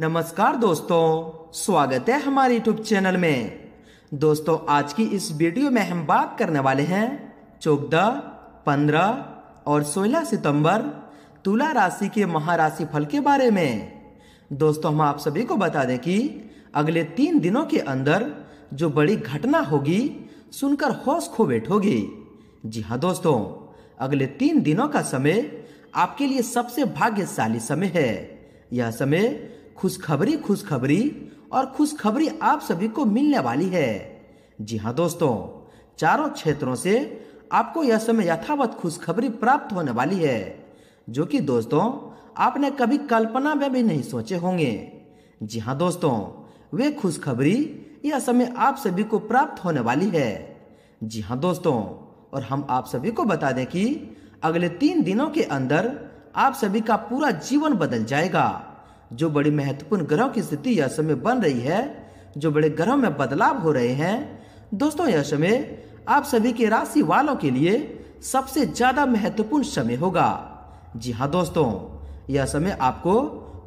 नमस्कार दोस्तों स्वागत है हमारे यूट्यूब चैनल में दोस्तों आज की इस वीडियो में हम बात करने वाले हैं चौदह पंद्रह और सोलह सितंबर तुला राशि के महाराशि फल के बारे में दोस्तों हम आप सभी को बता दें कि अगले तीन दिनों के अंदर जो बड़ी घटना होगी सुनकर होश खो बैठोगी जी हाँ दोस्तों अगले तीन दिनों का समय आपके लिए सबसे भाग्यशाली समय है यह समय खुशखबरी खुशखबरी और खुशखबरी आप सभी को मिलने वाली है जी हाँ दोस्तों चारों क्षेत्रों से आपको यह समय यथावत खुशखबरी प्राप्त होने वाली है जो कि दोस्तों आपने कभी कल्पना में भी नहीं सोचे होंगे जी हाँ दोस्तों वे खुशखबरी यह समय आप सभी को प्राप्त होने वाली है जी हाँ दोस्तों और हम आप सभी को बता दें कि अगले तीन दिनों के अंदर आप सभी का पूरा जीवन बदल जाएगा जो बड़ी महत्वपूर्ण ग्रहों की स्थिति यह समय बन रही है जो बड़े ग्रहों में बदलाव हो रहे हैं दोस्तों यह समय आप सभी के राशि वालों के लिए सबसे ज्यादा महत्वपूर्ण समय होगा जी हाँ दोस्तों यह समय आपको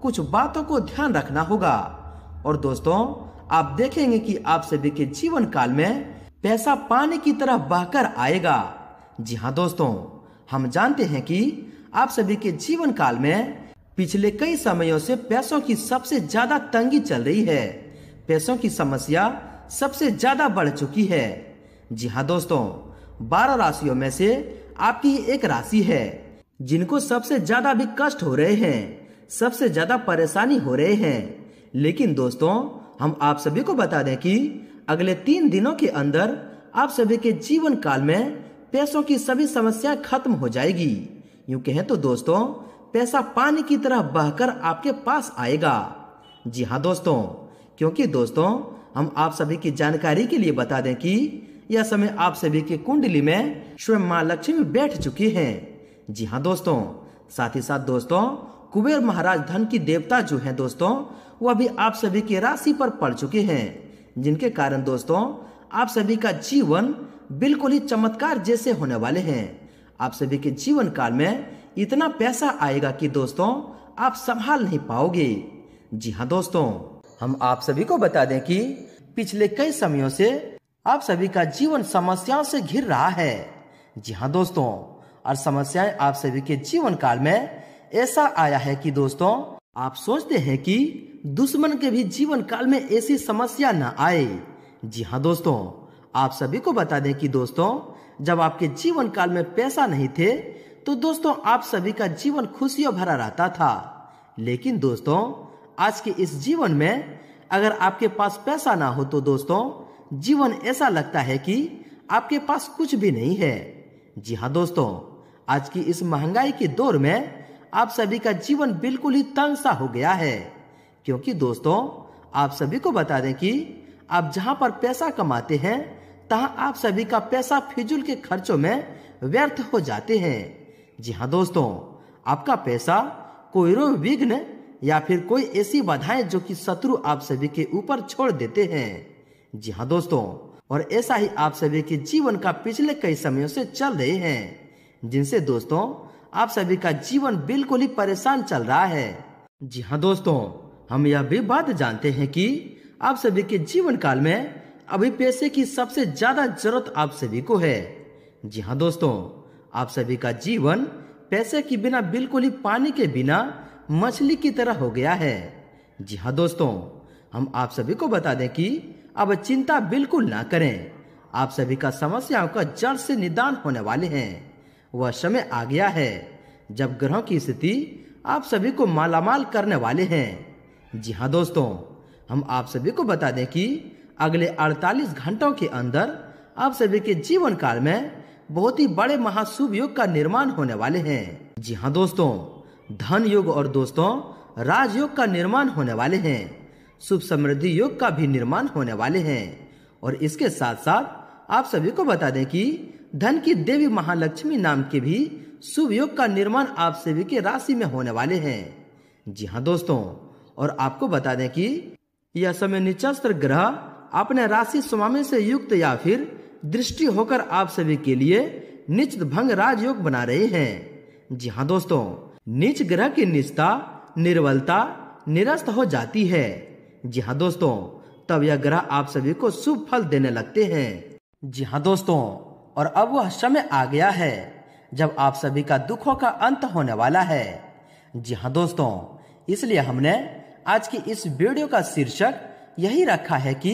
कुछ बातों को ध्यान रखना होगा और दोस्तों आप देखेंगे कि आप सभी के जीवन काल में पैसा पाने की तरह बहकर आएगा जी हाँ दोस्तों हम जानते हैं कि आप सभी के जीवन काल में पिछले कई समयों से पैसों की सबसे ज्यादा तंगी चल रही है पैसों की समस्या सबसे ज्यादा बढ़ चुकी है जी हाँ दोस्तों बारह राशियों में से आपकी एक राशि है जिनको सबसे ज्यादा भी कष्ट हो रहे हैं सबसे ज्यादा परेशानी हो रहे हैं लेकिन दोस्तों हम आप सभी को बता दें कि अगले तीन दिनों के अंदर आप सभी के जीवन काल में पैसों की सभी समस्या खत्म हो जाएगी यूँ कहें तो दोस्तों पैसा पानी की तरह बहकर आपके पास आएगा जी हाँ दोस्तों क्योंकि दोस्तों हम आप सभी की जानकारी के लिए बता दें कि यह समय आप सभी की कुंडली में स्वयं माँ लक्ष्मी बैठ चुकी हैं जी हाँ दोस्तों साथ ही साथ दोस्तों कुबेर महाराज धन की देवता जो हैं दोस्तों वह भी आप सभी की राशि पर पड़ चुके हैं जिनके कारण दोस्तों आप सभी का जीवन बिल्कुल ही चमत्कार जैसे होने वाले हैं आप सभी के जीवन काल में इतना पैसा आएगा कि दोस्तों आप संभाल नहीं पाओगे जी हाँ दोस्तों हम आप सभी को बता दें कि पिछले कई समयों से आप सभी का जीवन समस्याओं से घिर रहा है जी हाँ दोस्तों और समस्याएं आप सभी के जीवन काल में ऐसा आया है कि दोस्तों आप सोचते हैं कि दुश्मन के भी जीवन काल में ऐसी समस्या न आए जी हाँ दोस्तों आप सभी को बता दें कि दोस्तों जब आपके जीवन काल में पैसा नहीं थे तो दोस्तों आप सभी का जीवन खुशियों भरा रहता था लेकिन दोस्तों आज के इस जीवन में अगर आपके पास पैसा ना हो तो दोस्तों जीवन ऐसा लगता है कि आपके पास कुछ भी नहीं है जी हाँ दोस्तों आज की इस महंगाई के दौर में आप सभी का जीवन बिल्कुल ही तंग सा हो गया है क्योंकि दोस्तों आप सभी को बता दें कि आप जहां पर पैसा कमाते हैं तहाँ आप सभी का पैसा फिजूल के खर्चों में व्यर्थ हो जाते हैं जी हाँ दोस्तों आपका पैसा कोई रो विघ्न या फिर कोई ऐसी बाधाएं जो कि शत्रु आप सभी के ऊपर छोड़ देते हैं जी हाँ दोस्तों और ऐसा ही आप सभी के जीवन का पिछले कई समयों से चल रहे हैं जिनसे दोस्तों आप सभी का जीवन बिल्कुल ही परेशान चल रहा है जी हाँ दोस्तों हम यह भी बात जानते हैं कि आप सभी के जीवन काल में अभी पैसे की सबसे ज्यादा जरूरत आप सभी को है जी हाँ दोस्तों आप सभी का जीवन पैसे के बिना बिल्कुल ही पानी के बिना मछली की तरह हो गया है जी हाँ दोस्तों हम आप सभी को बता दें कि अब चिंता बिल्कुल ना करें आप सभी का समस्याओं का जड़ से निदान होने वाले हैं वह समय आ गया है जब ग्रहों की स्थिति आप सभी को मालामाल करने वाले हैं जी हाँ दोस्तों हम आप सभी को बता दें कि अगले 48 घंटों के अंदर आप सभी के जीवन काल में बहुत ही बड़े महाशुभ योग का निर्माण होने वाले हैं जी हाँ दोस्तों धन योग और दोस्तों राजयोग का निर्माण होने वाले हैं शुभ समृद्धि योग का भी निर्माण होने वाले हैं और इसके साथ साथ आप सभी को बता दें कि धन की देवी महालक्ष्मी नाम के भी शुभ योग का निर्माण आप सभी के राशि में होने वाले हैं जी हाँ दोस्तों और आपको बता दें कि यह समय निचस्त्र ग्रह अपने राशि स्वामी से युक्त या फिर दृष्टि होकर आप सभी के लिए निच भंग राजयोग बना रहे हैं जी हाँ दोस्तों नीच ग्रह की निष्ठा निर्बलता निरस्त हो जाती है जी हाँ दोस्तों तब यह ग्रह आप सभी को शुभ फल देने लगते हैं जी हाँ दोस्तों और अब वह समय आ गया है जब आप सभी का दुखों का अंत होने वाला है जी हाँ दोस्तों इसलिए हमने आज की इस वीडियो का शीर्षक यही रखा है कि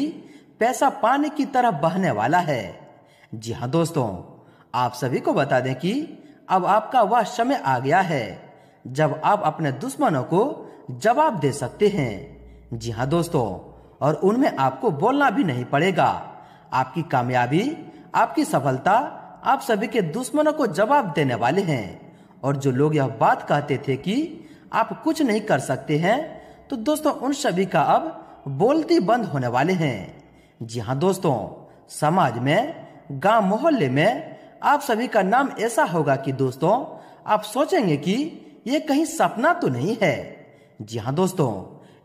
पैसा पानी की तरह बहने वाला है जी हाँ दोस्तों आप सभी को बता दें कि अब आपका वह समय आ गया है जब आप अपने दुश्मनों को जवाब दे सकते हैं जी हाँ दोस्तों और उनमें आपको बोलना भी नहीं पड़ेगा आपकी कामयाबी आपकी सफलता आप सभी के दुश्मनों को जवाब देने वाले हैं और जो लोग यह बात कहते थे कि आप कुछ नहीं कर सकते हैं तो दोस्तों उन सभी का अब बोलती बंद होने वाले हैं जी हाँ दोस्तों समाज में गांव मोहल्ले में आप सभी का नाम ऐसा होगा कि दोस्तों आप सोचेंगे कि ये कहीं सपना तो नहीं है जी हाँ दोस्तों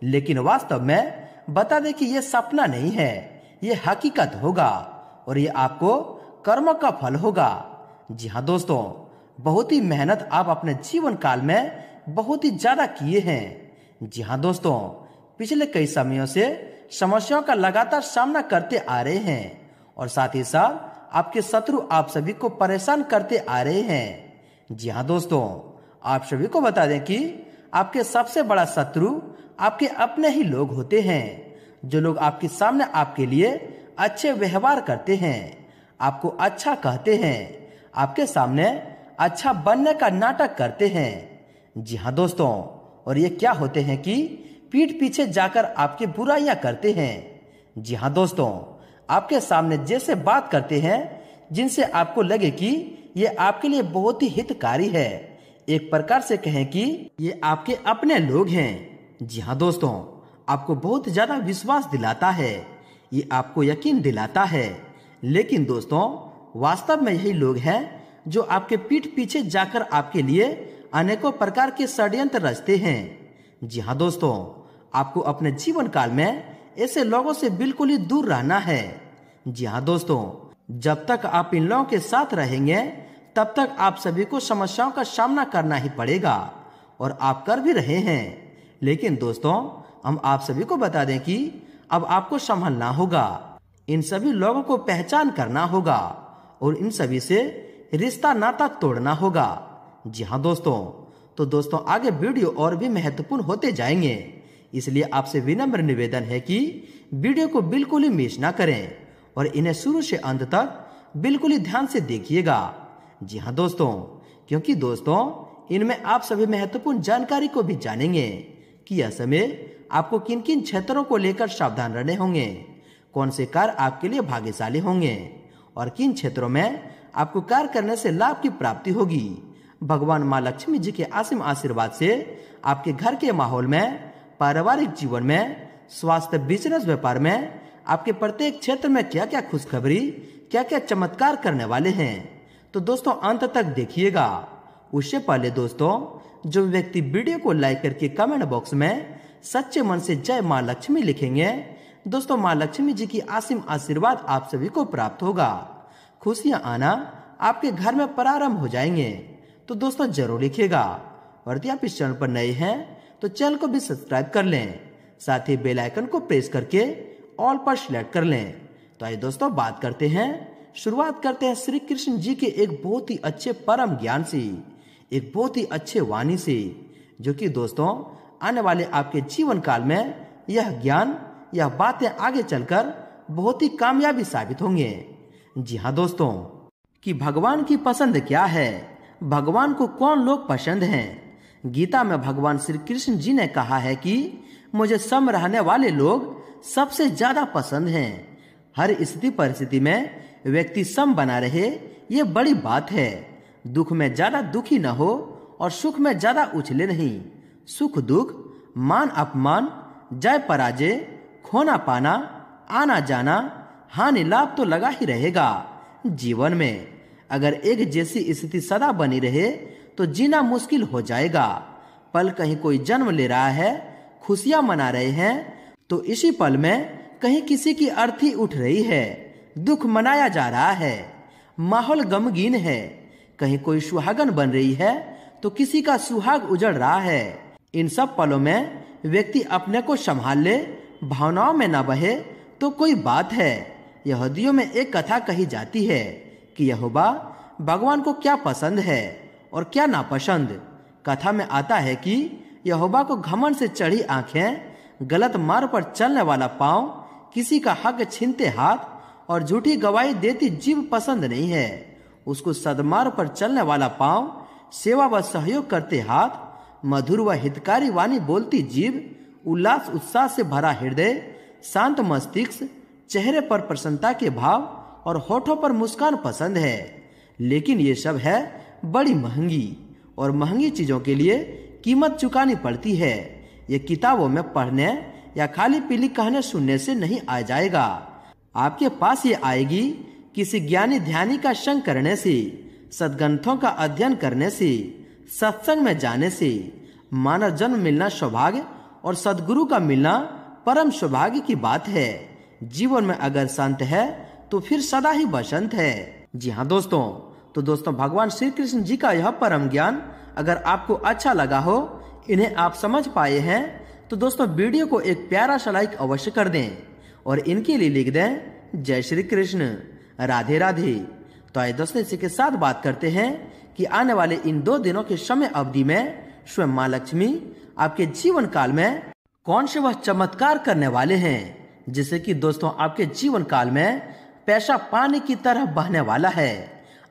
लेकिन वास्तव में बता दें कि ये सपना नहीं है ये हकीकत होगा और ये आपको कर्म का फल होगा जी हाँ दोस्तों बहुत ही मेहनत आप अपने जीवन काल में बहुत ही ज्यादा किए हैं जी हाँ दोस्तों पिछले कई समयों से समस्याओं का लगातार सामना करते आ रहे हैं और साथ ही साथ आपके शत्रु आप सभी को परेशान करते आ रहे हैं जी हाँ दोस्तों आप सभी को बता दें कि आपके सबसे बड़ा शत्रु आपके अपने ही लोग होते हैं जो लोग आपके सामने आपके लिए अच्छे व्यवहार करते हैं आपको अच्छा कहते हैं आपके सामने अच्छा बनने का नाटक करते हैं जी हाँ दोस्तों और ये क्या होते हैं कि पीठ पीछे जाकर आपकी बुराइयां करते हैं जी हाँ दोस्तों आपके सामने जैसे बात करते हैं जिनसे आपको लगे कि ये आपके लिए बहुत ही हितकारी है एक प्रकार से कहें कि ये आपके अपने लोग हैं जी हाँ दोस्तों आपको बहुत ज्यादा विश्वास दिलाता है ये आपको यकीन दिलाता है लेकिन दोस्तों वास्तव में यही लोग हैं जो आपके पीठ पीछे जाकर आपके लिए अनेकों प्रकार के षड्यंत्र रचते हैं जी हाँ दोस्तों आपको अपने जीवन काल में ऐसे लोगों से बिल्कुल ही दूर रहना है जी हाँ दोस्तों जब तक आप इन लोगों के साथ रहेंगे तब तक आप सभी को समस्याओं का सामना करना ही पड़ेगा और आप कर भी रहे हैं लेकिन दोस्तों हम आप सभी को बता दें कि अब आपको संभलना होगा इन सभी लोगों को पहचान करना होगा और इन सभी से रिश्ता नाता तोड़ना होगा जी हाँ दोस्तों तो दोस्तों आगे वीडियो और भी महत्वपूर्ण होते जाएंगे इसलिए आपसे विनम्र निवेदन है कि वीडियो को बिल्कुल ही मिस ना करें और इन्हें शुरू से अंत तक बिल्कुल ही ध्यान से देखिएगा जी हाँ दोस्तों क्योंकि दोस्तों इनमें आप सभी महत्वपूर्ण जानकारी को भी जानेंगे कि यह समय आपको किन किन क्षेत्रों को लेकर सावधान रहने होंगे कौन से कार आपके लिए भाग्यशाली होंगे और किन क्षेत्रों में आपको कार्य करने से लाभ की प्राप्ति होगी भगवान माँ लक्ष्मी जी के आसिम आशीर्वाद से आपके घर के माहौल में पारिवारिक जीवन में स्वास्थ्य बिजनेस व्यापार में आपके प्रत्येक क्षेत्र में क्या क्या खुशखबरी क्या क्या चमत्कार करने वाले हैं तो दोस्तों अंत तक देखिएगा उससे पहले दोस्तों जो व्यक्ति वीडियो को लाइक करके कमेंट बॉक्स में सच्चे मन से जय माँ लक्ष्मी लिखेंगे दोस्तों माँ लक्ष्मी जी की आसिम आशीर्वाद आप सभी को प्राप्त होगा खुशियाँ आना आपके घर में प्रारंभ हो जाएंगे तो दोस्तों जरूर लिखेगा और यदि आप इस चैनल पर नए हैं तो चैनल को भी सब्सक्राइब कर लें साथ ही बेल आइकन को प्रेस करके ऑल पर सिलेक्ट कर लें तो आइए दोस्तों बात करते हैं शुरुआत करते हैं श्री कृष्ण जी के एक बहुत ही अच्छे परम ज्ञान से एक बहुत ही अच्छे वाणी से जो कि दोस्तों आने वाले आपके जीवन काल में यह ज्ञान यह बातें आगे चलकर बहुत ही कामयाबी साबित होंगे जी हाँ दोस्तों कि भगवान की पसंद क्या है भगवान को कौन लोग पसंद हैं गीता में भगवान श्री कृष्ण जी ने कहा है कि मुझे सम रहने वाले लोग सबसे ज्यादा पसंद हैं हर स्थिति परिस्थिति में व्यक्ति सम बना रहे ये बड़ी बात है दुख में ज्यादा दुखी न हो और सुख में ज्यादा उछले नहीं सुख दुख मान अपमान जय पराजय खोना पाना आना जाना हानि लाभ तो लगा ही रहेगा जीवन में अगर एक जैसी स्थिति सदा बनी रहे तो जीना मुश्किल हो जाएगा पल कहीं कोई जन्म ले रहा है खुशियां मना रहे हैं तो इसी पल में कहीं किसी की अर्थी उठ रही है दुख मनाया जा रहा है माहौल गमगीन है कहीं कोई सुहागन बन रही है तो किसी का सुहाग उजड़ रहा है इन सब पलों में व्यक्ति अपने को संभाल ले भावनाओं में न बहे तो कोई बात है यहूदियों में एक कथा कही जाती है कि यहोबा भगवान को क्या पसंद है और क्या नापसंद कथा में आता है कि यहोबा को घमन से चढ़ी आंखें गलत मार्ग पर चलने वाला पांव किसी का हक छीनते हाथ और झूठी गवाही देती जीव पसंद नहीं है उसको सदमार्ग पर चलने वाला पांव सेवा व सहयोग करते हाथ मधुर व हितकारी वाणी बोलती जीव उल्लास उत्साह से भरा हृदय शांत मस्तिष्क चेहरे पर प्रसन्नता के भाव और होठों पर मुस्कान पसंद है लेकिन ये सब है बड़ी महंगी और महंगी चीज़ों के लिए कीमत चुकानी पड़ती है ये किताबों में पढ़ने या खाली पीली कहने सुनने से नहीं आ जाएगा आपके पास ये आएगी किसी ज्ञानी ध्यानी का संग करने से सदग्रंथों का अध्ययन करने से सत्संग में जाने से मानव जन्म मिलना सौभाग्य और सदगुरु का मिलना परम सौभाग्य की बात है जीवन में अगर संत है तो फिर सदा ही बसंत है जी हाँ दोस्तों तो दोस्तों भगवान श्री कृष्ण जी का यह परम ज्ञान अगर आपको अच्छा लगा हो इन्हें आप समझ पाए हैं तो दोस्तों वीडियो को एक प्यारा सा लाइक अवश्य कर दें और इनके लिए लिख दें जय श्री कृष्ण राधे राधे तो आए दोस्तों इसी के साथ बात करते हैं कि आने वाले इन दो दिनों के समय अवधि में स्वयं माँ लक्ष्मी आपके जीवन काल में कौन से वह चमत्कार करने वाले हैं जिससे कि दोस्तों आपके जीवन काल में पैसा पानी की तरह बहने वाला है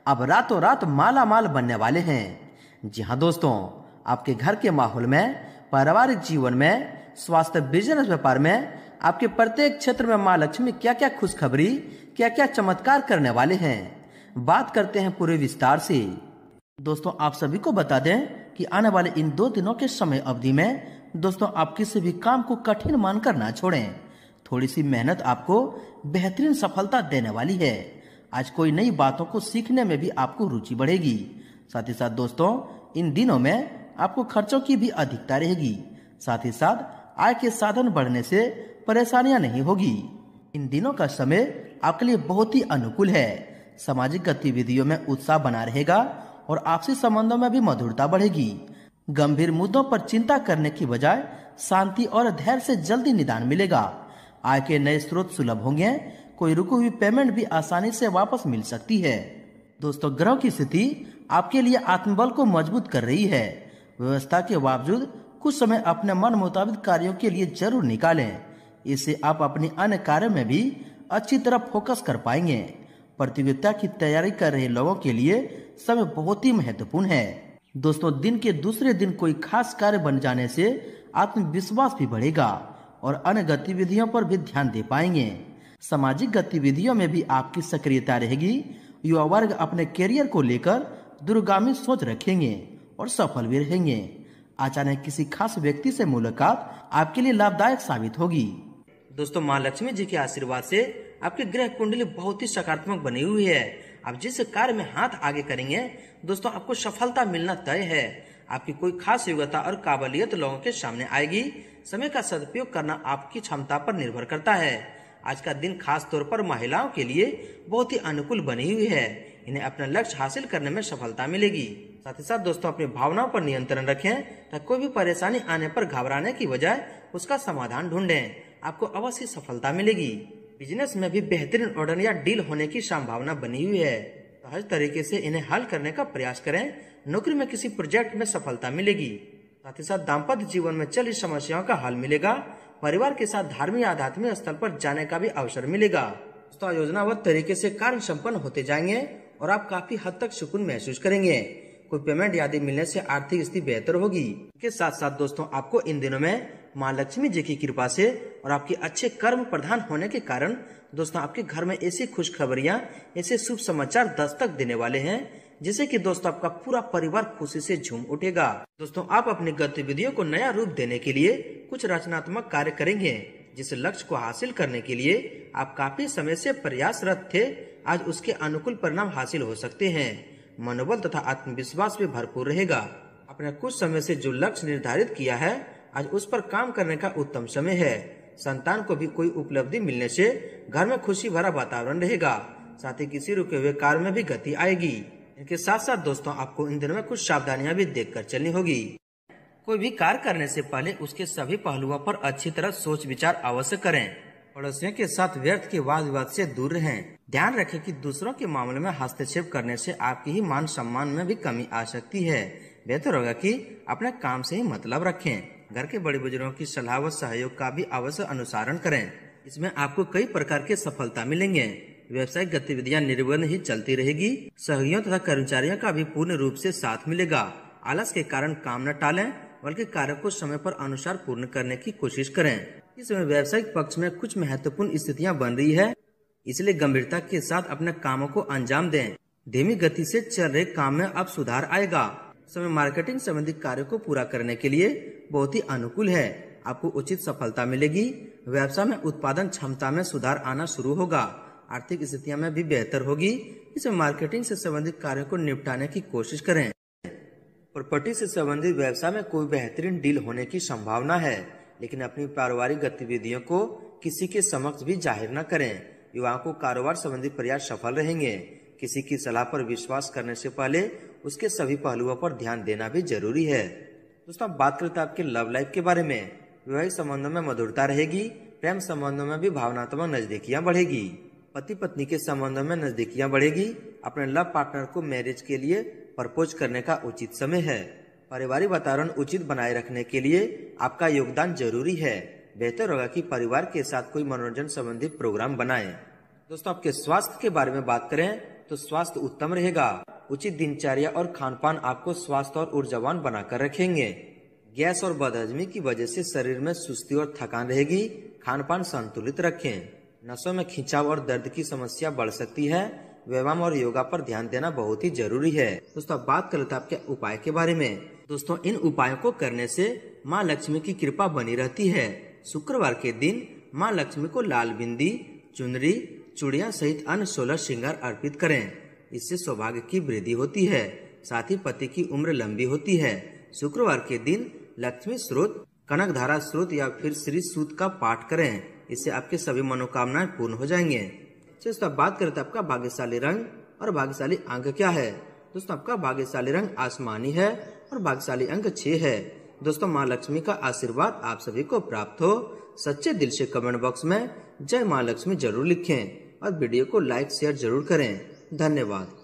अब रातों रात माला माल बनने वाले हैं जी हाँ दोस्तों आपके घर के माहौल में पारिवारिक जीवन में स्वास्थ्य बिजनेस व्यापार में आपके प्रत्येक क्षेत्र में माँ लक्ष्मी क्या क्या खुशखबरी क्या क्या चमत्कार करने वाले हैं बात करते हैं पूरे विस्तार से दोस्तों आप सभी को बता दें कि आने वाले इन दो दिनों के समय अवधि में दोस्तों आप किसी भी काम को कठिन मानकर ना छोड़ें थोड़ी सी मेहनत आपको बेहतरीन सफलता देने वाली है आज कोई नई बातों को सीखने में भी आपको रुचि बढ़ेगी साथ ही साथ दोस्तों इन दिनों में आपको खर्चों की भी अधिकता रहेगी साथ ही साथ आय के साधन बढ़ने से परेशानियां नहीं होगी इन दिनों का समय आपके लिए बहुत ही अनुकूल है सामाजिक गतिविधियों में उत्साह बना रहेगा और आपसी संबंधों में भी मधुरता बढ़ेगी गंभीर मुद्दों पर चिंता करने की बजाय शांति और धैर्य से जल्दी निदान मिलेगा आय के नए स्रोत सुलभ होंगे कोई रुकी हुई पेमेंट भी आसानी से वापस मिल सकती है दोस्तों ग्रह की स्थिति आपके लिए आत्मबल को मजबूत कर रही है व्यवस्था के बावजूद कुछ समय अपने मन मुताबिक कार्यों के लिए जरूर निकालें इससे आप अपने अन्य कार्य में भी अच्छी तरह फोकस कर पाएंगे प्रतियोगिता की तैयारी कर रहे लोगों के लिए समय बहुत ही महत्वपूर्ण है दोस्तों दिन के दूसरे दिन कोई खास कार्य बन जाने से आत्मविश्वास भी बढ़ेगा और अन्य गतिविधियों पर भी ध्यान दे पाएंगे सामाजिक गतिविधियों में भी आपकी सक्रियता रहेगी युवा वर्ग अपने करियर को लेकर दूरगामी सोच रखेंगे और सफल भी रहेंगे अचानक किसी खास व्यक्ति से मुलाकात आपके लिए लाभदायक साबित होगी दोस्तों माँ लक्ष्मी जी के आशीर्वाद से आपकी ग्रह कुंडली बहुत ही सकारात्मक बनी हुई है आप जिस कार्य में हाथ आगे करेंगे दोस्तों आपको सफलता मिलना तय है आपकी कोई खास योग्यता और काबिलियत लोगों के सामने आएगी समय का सदुपयोग करना आपकी क्षमता पर निर्भर करता है आज का दिन खास तौर पर महिलाओं के लिए बहुत ही अनुकूल बनी हुई है इन्हें अपना लक्ष्य हासिल करने में सफलता मिलेगी साथ ही साथ दोस्तों अपनी भावनाओं पर नियंत्रण रखें तथा कोई भी परेशानी आने पर घबराने की बजाय उसका समाधान ढूंढें आपको अवश्य सफलता मिलेगी बिजनेस में भी बेहतरीन ऑर्डर या डील होने की संभावना बनी हुई है सहज तरीके से इन्हें हल करने का प्रयास करें नौकरी में किसी प्रोजेक्ट में सफलता मिलेगी साथ ही साथ दाम्पत्य जीवन में चल समस्याओं का हल मिलेगा परिवार के साथ धार्मिक आध्यात्मिक स्थल पर जाने का भी अवसर मिलेगा दोस्तों योजनाबद्ध तरीके से कार्य संपन्न होते जाएंगे और आप काफी हद तक सुकून महसूस करेंगे कोई पेमेंट आदि मिलने से आर्थिक स्थिति बेहतर होगी के साथ साथ दोस्तों आपको इन दिनों में माँ लक्ष्मी जी की कृपा से और आपके अच्छे कर्म प्रधान होने के कारण दोस्तों आपके घर में ऐसी खबरियाँ ऐसे शुभ समाचार दस्तक देने वाले हैं जिससे कि दोस्तों आपका पूरा परिवार खुशी से झूम उठेगा दोस्तों आप अपनी गतिविधियों को नया रूप देने के लिए कुछ रचनात्मक कार्य करेंगे जिस लक्ष्य को हासिल करने के लिए आप काफी समय से प्रयासरत थे आज उसके अनुकूल परिणाम हासिल हो सकते हैं मनोबल तथा आत्मविश्वास भी भरपूर रहेगा आपने कुछ समय से जो लक्ष्य निर्धारित किया है आज उस पर काम करने का उत्तम समय है संतान को भी कोई उपलब्धि मिलने से घर में खुशी भरा वातावरण रहेगा साथ ही किसी रुके हुए कार्य में भी गति आएगी इनके साथ साथ दोस्तों आपको इन दिनों में कुछ सावधानियां भी देखकर चलनी होगी कोई भी कार्य करने से पहले उसके सभी पहलुओं पर अच्छी तरह सोच विचार अवश्य करें पड़ोसियों के साथ व्यर्थ के वाद विवाद से दूर रहें ध्यान रखें कि दूसरों के मामले में हस्तक्षेप करने से आपकी ही मान सम्मान में भी कमी आ सकती है बेहतर होगा कि अपने काम से ही मतलब रखें घर के बड़े बुजुर्गों की सलाह व सहयोग का भी अवश्य अनुसारण करें इसमें आपको कई प्रकार के सफलता मिलेंगे व्यवसायिक गतिविधियां निर्विघ्न ही चलती रहेगी सहयोगियों तथा कर्मचारियों का भी पूर्ण रूप से साथ मिलेगा आलस के कारण काम न टालें बल्कि कार्य को समय पर अनुसार पूर्ण करने की कोशिश करें इस समय व्यावसायिक पक्ष में कुछ महत्वपूर्ण स्थितियाँ बन रही है इसलिए गंभीरता के साथ अपने कामों को अंजाम दें धीमी गति से चल रहे काम में अब सुधार आएगा समय मार्केटिंग संबंधी कार्यों को पूरा करने के लिए बहुत ही अनुकूल है आपको उचित सफलता मिलेगी व्यवसाय में उत्पादन क्षमता में सुधार आना शुरू होगा आर्थिक स्थितियां में भी बेहतर होगी इसमें मार्केटिंग से संबंधित कार्यों को निपटाने की कोशिश करें प्रॉपर्टी से संबंधित व्यवसाय में कोई बेहतरीन डील होने की संभावना है लेकिन अपनी पारिवारिक गतिविधियों को किसी के समक्ष भी जाहिर न करें युवाओं को कारोबार संबंधी प्रयास सफल रहेंगे किसी की सलाह पर विश्वास करने से पहले उसके सभी पहलुओं पर ध्यान देना भी जरूरी है दोस्तों बात करते हैं आपके लव लाइफ के बारे में वैवाहिक संबंधों में मधुरता रहेगी प्रेम संबंधों में भी भावनात्मक नजदीकियां बढ़ेगी पति पत्नी के संबंधों में नजदीकियां बढ़ेगी अपने लव पार्टनर को मैरिज के लिए प्रपोज करने का उचित समय है पारिवारिक वातावरण उचित बनाए रखने के लिए आपका योगदान जरूरी है बेहतर होगा कि परिवार के साथ कोई मनोरंजन संबंधी प्रोग्राम बनाएं। दोस्तों आपके स्वास्थ्य के बारे में बात करें तो स्वास्थ्य उत्तम रहेगा उचित दिनचर्या और खान पान आपको स्वास्थ्य और ऊर्जावान बनाकर रखेंगे गैस और बदहजमी की वजह से शरीर में सुस्ती और थकान रहेगी खान पान संतुलित रखें नसों में खिंचाव और दर्द की समस्या बढ़ सकती है व्यायाम और योगा पर ध्यान देना बहुत ही जरूरी है दोस्तों अब बात कर लेते हैं आपके उपाय के बारे में दोस्तों इन उपायों को करने से माँ लक्ष्मी की कृपा बनी रहती है शुक्रवार के दिन माँ लक्ष्मी को लाल बिंदी चुनरी चूड़िया सहित अन्य सोलह श्रृंगार अर्पित करें इससे सौभाग्य की वृद्धि होती है साथ ही पति की उम्र लंबी होती है शुक्रवार के दिन लक्ष्मी स्रोत कनक धारा स्रोत या फिर श्री सूत का पाठ करें इससे आपके सभी मनोकामनाएं पूर्ण हो जाएंगे दोस्तों आप बात करें तो आपका भाग्यशाली रंग और भाग्यशाली अंक क्या है दोस्तों आपका भाग्यशाली रंग आसमानी है और भाग्यशाली अंक छह है दोस्तों माँ लक्ष्मी का आशीर्वाद आप सभी को प्राप्त हो सच्चे दिल से कमेंट बॉक्स में जय माँ लक्ष्मी जरूर लिखें और वीडियो को लाइक शेयर जरूर करें धन्यवाद